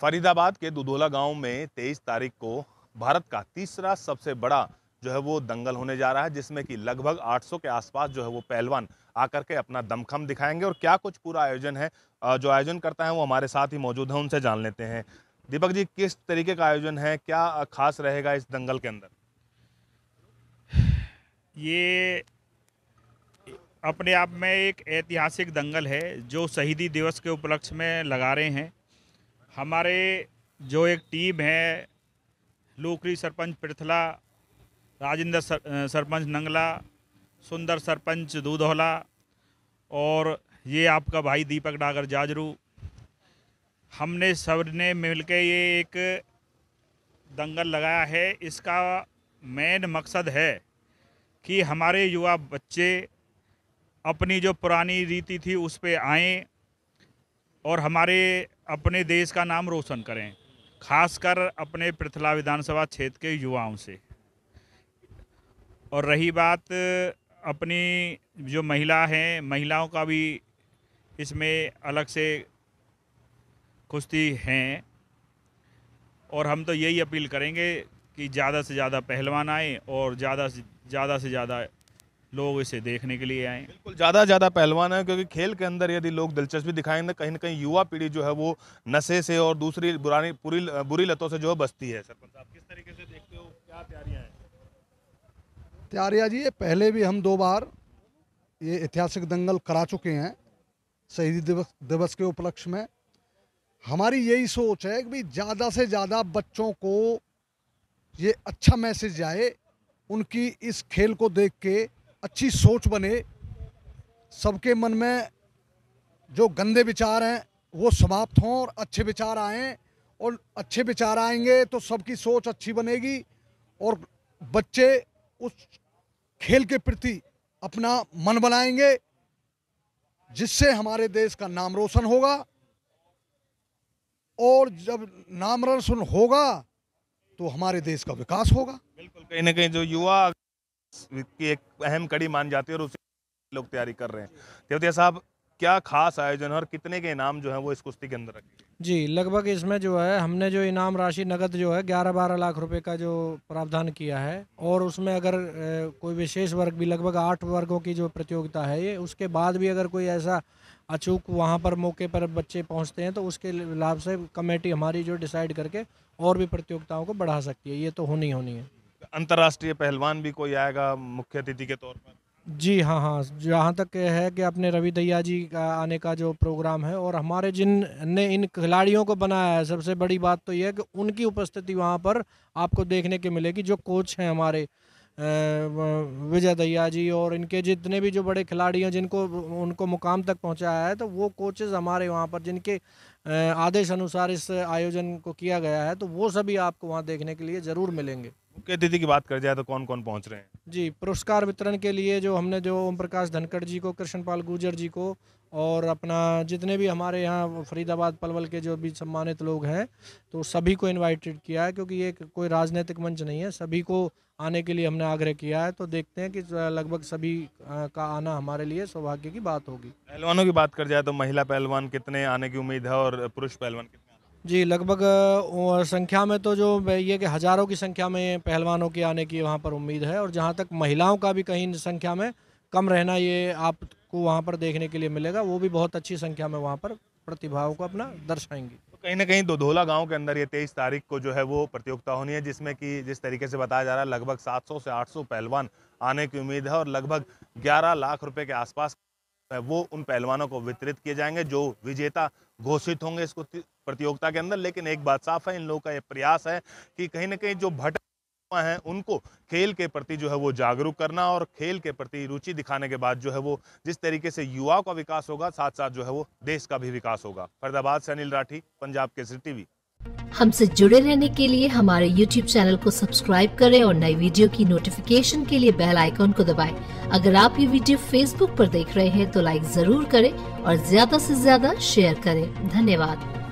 फरीदाबाद के दुधोला गांव में 23 तारीख को भारत का तीसरा सबसे बड़ा जो है वो दंगल होने जा रहा है जिसमें कि लगभग 800 के आसपास जो है वो पहलवान आकर के अपना दमखम दिखाएंगे और क्या कुछ पूरा आयोजन है जो आयोजन करता है वो हमारे साथ ही मौजूद है उनसे जान लेते हैं दीपक जी किस तरीके का आयोजन है क्या खास रहेगा इस दंगल के अंदर ये अपने आप में एक ऐतिहासिक दंगल है जो शहीदी दिवस के उपलक्ष्य में लगा रहे हैं हमारे जो एक टीम है लूकरी सरपंच पृथला राजेंद्र सर, सरपंच नंगला सुंदर सरपंच दूधौला और ये आपका भाई दीपक डागर जाजरू हमने सब ने मिल के ये एक दंगल लगाया है इसका मेन मकसद है कि हमारे युवा बच्चे अपनी जो पुरानी रीति थी उस पर आएँ और हमारे अपने देश का नाम रोशन करें खासकर अपने पृथला विधानसभा क्षेत्र के युवाओं से और रही बात अपनी जो महिला हैं महिलाओं का भी इसमें अलग से कुश्ती हैं और हम तो यही अपील करेंगे कि ज़्यादा से ज़्यादा पहलवान आएँ और ज़्यादा से ज़्यादा से ज़्यादा लोग इसे देखने के लिए आए बिल्कुल ज़्यादा ज़्यादा पहलवान है क्योंकि खेल के अंदर यदि लोग दिलचस्पी दिखाएंगे तो कहीं ना कहीं युवा पीढ़ी जो है वो नशे से और दूसरी बुरानी पूरी बुरी लतों से जो है बचती है सरपंच साहब किस तरीके से देखते हो क्या तैयारियाँ हैं तैयारियाँ जी पहले भी हम दो बार ये ऐतिहासिक दंगल करा चुके हैं शहीदी दिवस दिवस के उपलक्ष्य में हमारी यही सोच है कि भाई ज़्यादा से ज़्यादा बच्चों को ये अच्छा मैसेज जाए उनकी इस खेल को देख के अच्छी सोच बने सबके मन में जो गंदे विचार हैं वो समाप्त हों और अच्छे विचार आएँ और अच्छे विचार आएंगे तो सबकी सोच अच्छी बनेगी और बच्चे उस खेल के प्रति अपना मन बनाएंगे जिससे हमारे देश का नाम रोशन होगा और जब नाम रोशन होगा तो हमारे देश का विकास होगा बिल्कुल कहीं ना कहीं जो युवा की एक अहम कड़ी मान जाती है और उसी लोग तैयारी कर रहे हैं देवतिया साहब क्या खास आयोजन है और कितने के इनाम जो है वो इस कुश्ती के अंदर रखे जी लगभग इसमें जो है हमने जो इनाम राशि नगद जो है ग्यारह बारह लाख रुपए का जो प्रावधान किया है और उसमें अगर कोई विशेष वर्ग भी लगभग आठ वर्गों की जो प्रतियोगिता है ये उसके बाद भी अगर कोई ऐसा अचूक वहाँ पर मौके पर बच्चे पहुँचते हैं तो उसके लाभ से कमेटी हमारी जो डिसाइड करके और भी प्रतियोगिताओं को बढ़ा सकती है ये तो होनी होनी है अंतर्राष्ट्रीय पहलवान भी कोई आएगा मुख्य अतिथि के तौर पर जी हाँ हाँ जहाँ तक है कि अपने रवि दैया जी का आने का जो प्रोग्राम है और हमारे जिन ने इन खिलाड़ियों को बनाया है सबसे बड़ी बात तो यह है कि उनकी उपस्थिति वहाँ पर आपको देखने के मिलेगी जो कोच हैं हमारे विजय दैया जी और इनके जितने भी जो बड़े खिलाड़ी हैं जिनको उनको मुकाम तक पहुँचाया है तो वो कोचेज हमारे वहाँ पर जिनके आदेश अनुसार इस आयोजन को किया गया है तो वो सभी आपको वहाँ देखने के लिए ज़रूर मिलेंगे मुख्य अतिथि की बात कर जाए तो कौन कौन पहुंच रहे हैं जी पुरस्कार वितरण के लिए जो हमने जो ओम प्रकाश धनखड़ जी को कृष्णपाल गुर्जर जी को और अपना जितने भी हमारे यहाँ फरीदाबाद पलवल के जो भी सम्मानित लोग हैं तो सभी को इनवाइटेड किया है क्योंकि ये कोई राजनीतिक मंच नहीं है सभी को आने के लिए हमने आग्रह किया है तो देखते हैं कि लगभग सभी का आना हमारे लिए सौभाग्य की बात होगी पहलवानों की बात कर जाए तो महिला पहलवान कितने आने की उम्मीद है और पुरुष पहलवान कितने जी लगभग संख्या में तो जो ये कि हज़ारों की संख्या में पहलवानों के आने की वहाँ पर उम्मीद है और जहाँ तक महिलाओं का भी कहीं संख्या में कम रहना ये आपको वहाँ पर देखने के लिए मिलेगा वो भी बहुत अच्छी संख्या में वहाँ पर प्रतिभाओं को अपना दर्शाएंगी तो कहीं ना कहीं दोधोला गांव के अंदर ये तेईस तारीख को जो है वो प्रतियोगिता होनी है जिसमें कि जिस तरीके से बताया जा रहा है लगभग 700 से 800 पहलवान आने की उम्मीद है और लगभग 11 लाख रुपए के आसपास वो उन पहलवानों को वितरित किए जाएंगे जो विजेता घोषित होंगे इसको प्रतियोगिता के अंदर लेकिन एक बात साफ है इन लोगों का यह प्रयास है कि कहीं ना कहीं जो भट्ट हैं है उनको खेल के प्रति जो है वो जागरूक करना और खेल के प्रति रुचि दिखाने के बाद जो है वो जिस तरीके से युवाओं का विकास होगा साथ साथ जो है वो देश का भी विकास होगा फरीदाबाद से अनिल राठी पंजाब केसरी टीवी हमसे जुड़े रहने के लिए हमारे YouTube चैनल को सब्सक्राइब करें और नई वीडियो की नोटिफिकेशन के लिए बेल आइकॉन को दबाएं। अगर आप ये वीडियो Facebook पर देख रहे हैं तो लाइक जरूर करें और ज्यादा से ज्यादा शेयर करें धन्यवाद